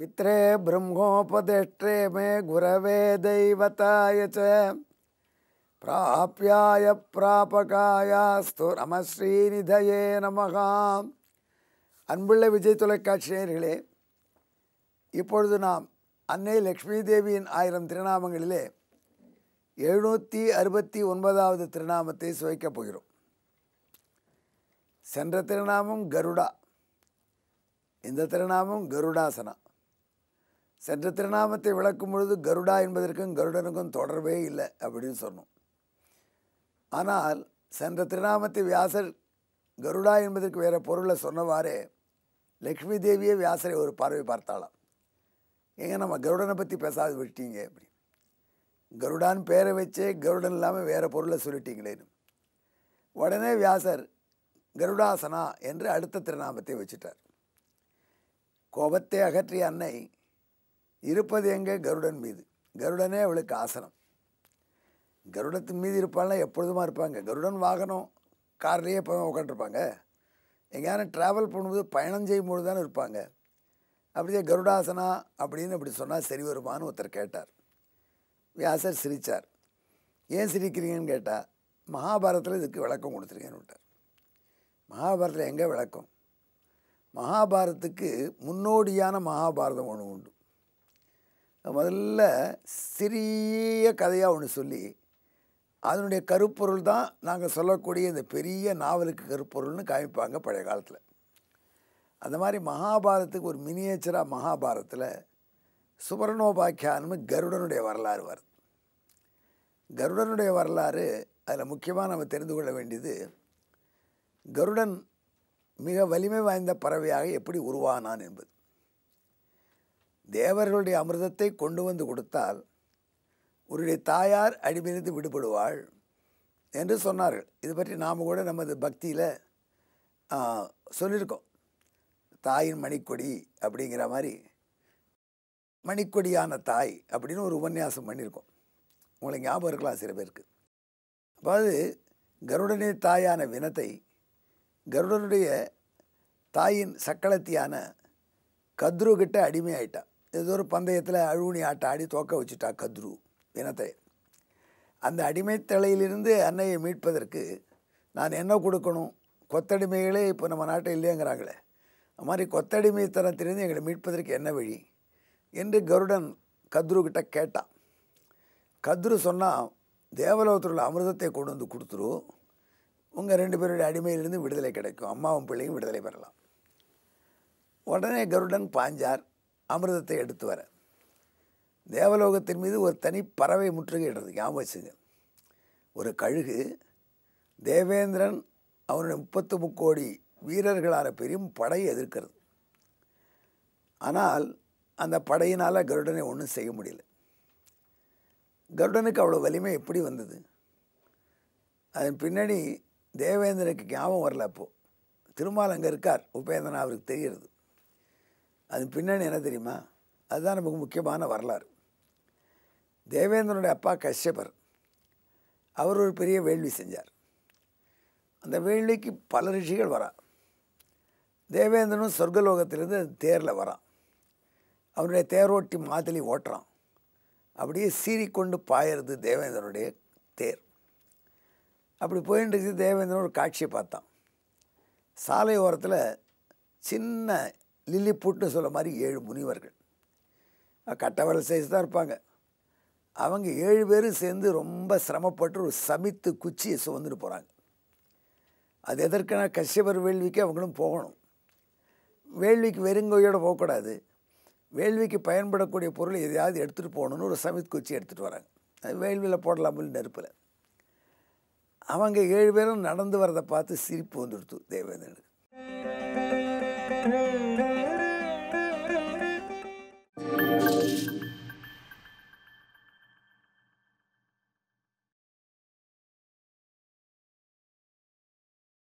पित्रे ब्रह्मोपदेष्टे மே குரவே தெய்வத்தாய பிராபியாய प्राप्याय प्रापकायास्तु நமஸ்ரீநிதயே நமகா அன்புள்ள விஜய் தொலைக்காட்சி நேர்களே இப்பொழுது நாம் அன்னை லக்ஷ்மி தேவியின் ஆயிரம் திருநாமங்களிலே எழுநூற்றி அறுபத்தி ஒன்பதாவது திருநாமத்தை சுவைக்கப் போகிறோம் சென்ற திருநாமம் கருடா இந்த திருநாமம் கருடாசனம் சென்ற திருநாமத்தை விளக்கும் பொழுது கருடா என்பதற்கும் கருடனுக்கும் தொடர்பே இல்லை அப்படின்னு சொன்னோம் ஆனால் சென்ற திருநாமத்தை வியாசர் கருடா என்பதற்கு வேறு பொருளை சொன்னவாறே லக்ஷ்மி தேவியே வியாசரை ஒரு பார்வை பார்த்தாளாம் ஏங்க நம்ம கருடனை பற்றி பேசாது விட்டீங்க அப்படி கருடான் பேரை வச்சே கருடன் இல்லாமல் வேறு பொருளை சொல்லிட்டீங்களேன்னு உடனே வியாசர் கருடாசனா என்று அடுத்த திருநாமத்தை வச்சுட்டார் கோபத்தை அகற்றிய அன்னை இருப்பது எங்கே கருடன் மீது கருடனே அவளுக்கு ஆசனம் கருடத்தின் மீது இருப்பாள்னா எப்பொழுதுமா இருப்பாங்க கருடன் வாகனம் கார்லேயே எப்போ உட்காந்துருப்பாங்க எங்கேயான ட்ராவல் பண்ணும்போது பயணம் செய்யும்போது தானே இருப்பாங்க அப்படியே கருடாசனா அப்படின்னு அப்படி சொன்னால் சரி வருமானு ஒருத்தர் கேட்டார் வியாசர் சிரித்தார் ஏன் சிரிக்கிறீங்கன்னு கேட்டால் மகாபாரதத்தில் இதுக்கு விளக்கம் கொடுத்துருக்கேன்னு விட்டார் மகாபாரதத்தில் எங்கே விளக்கம் மகாபாரத்துக்கு முன்னோடியான மகாபாரதம் ஒன்று உண்டு முதல்ல சிறிய கதையாக ஒன்று சொல்லி அதனுடைய கருப்பொருள் தான் நாங்கள் சொல்லக்கூடிய இந்த பெரிய நாவலுக்கு கருப்பொருள்னு காமிப்பாங்க பழைய காலத்தில் அந்த மாதிரி மகாபாரதத்துக்கு ஒரு மினியேச்சராக மகாபாரத்தில் சுவர்ணோபாக்கியானு கருடனுடைய வரலாறு வருது கருடனுடைய வரலாறு அதில் முக்கியமாக நம்ம தெரிந்து கொள்ள வேண்டியது கருடன் மிக வலிமை வாய்ந்த பறவையாக எப்படி உருவானான் என்பது தேவர்களுடைய அமிர்தத்தை கொண்டு வந்து கொடுத்தால் உருடைய தாயார் அடிமையிலிருந்து விடுபடுவாள் என்று சொன்னார்கள் இது பற்றி நாம் கூட நமது பக்தியில் சொல்லியிருக்கோம் தாயின் மணிக்கொடி அப்படிங்கிற மாதிரி மணிக்கொடியான தாய் அப்படின்னு ஒரு உபன்யாசம் பண்ணியிருக்கோம் உங்களுக்கு ஞாபகம் இருக்கலாம் சில பேருக்கு அதாவது கருடனே தாயான வினத்தை கருடனுடைய தாயின் சக்களத்தியான கத்ருக்கிட்ட அடிமையாயிட்டா ஏதோ ஒரு பந்தயத்தில் அழுவுணி ஆட்டம் ஆடி தோக்க வச்சுட்டா கத்ரு இனத்தை அந்த அடிமைத்தலையிலிருந்து அன்னையை மீட்பதற்கு நான் என்ன கொடுக்கணும் கொத்தடிமைகளே இப்போ நம்ம நாட்டை இல்லையங்கிறாங்களே அது மாதிரி தரத்திலிருந்து எங்களை மீட்பதற்கு என்ன வழி என்று கருடன் கத்ருக்கிட்ட கேட்டான் கத்ரு சொன்னால் தேவலோகத்தில் உள்ள அமிர்தத்தை கொண்டு வந்து கொடுத்துரு உங்கள் ரெண்டு பேருடைய அடிமையிலிருந்து விடுதலை கிடைக்கும் அம்மாவும் பிள்ளையும் விடுதலை பெறலாம் உடனே கருடன் பாஞ்சார் அமிர்தத்தை எடுத்து வர தேவலோகத்தின் மீது ஒரு தனி பறவை முற்றுகையிடுறது ஞாபகம் வச்சுங்க ஒரு கழுகு தேவேந்திரன் அவனுடைய முப்பத்து முக்கோடி வீரர்களான பெரியும் படையை எதிர்க்கிறது ஆனால் அந்த படையினால் கருடனை ஒன்றும் செய்ய முடியல கருடனுக்கு அவ்வளோ வலிமை எப்படி வந்தது அதன் பின்னாடி தேவேந்திரனுக்கு ஞாபகம் வரல அப்போது திருமால் அங்கே இருக்கார் உபேந்திரன் அவருக்கு தெரிகிறது அது பின்னணி என்ன தெரியுமா அதுதான் நமக்கு முக்கியமான வரலாறு தேவேந்திரனுடைய அப்பா கஷ்யபர் அவர் ஒரு பெரிய வேள்வி செஞ்சார் அந்த வேள்விக்கு பல ரிஷிகள் வரா தேவேந்திரனும் சொர்க்கலோகத்திலேருந்து தேரில் வரான் அவனுடைய தேரோட்டி மாதிரி ஓட்டுறான் அப்படியே சீறிக்கொண்டு பாயறது தேவேந்திரனுடைய தேர் அப்படி போயின்னு இருக்குது தேவேந்திரன் ஒரு காட்சியை பார்த்தான் சாலை ஓரத்தில் சின்ன லில்லி லில்லிபுட்னு சொல்ல மாதிரி ஏழு முனிவர்கள் கட்டவரல் சைஸ் தான் இருப்பாங்க அவங்க ஏழு பேரும் சேர்ந்து ரொம்ப சிரமப்பட்டு ஒரு சமித்து குச்சியை சுமந்துட்டு போகிறாங்க அது எதற்கான கஷ்யபர் வேள்விக்கு அவங்களும் போகணும் வேள்விக்கு வெறுங்கோயோடு போகக்கூடாது வேள்விக்கு பயன்படக்கூடிய பொருள் எதையாவது எடுத்துகிட்டு போகணுன்னு ஒரு சமித் குச்சி எடுத்துகிட்டு வராங்க அது வேள்வியில் போடலாமல் நெருப்பில் அவங்க ஏழு பேரும் நடந்து வரதை பார்த்து சிரிப்பு வந்துடுத்து தேவேந்திரனுக்கு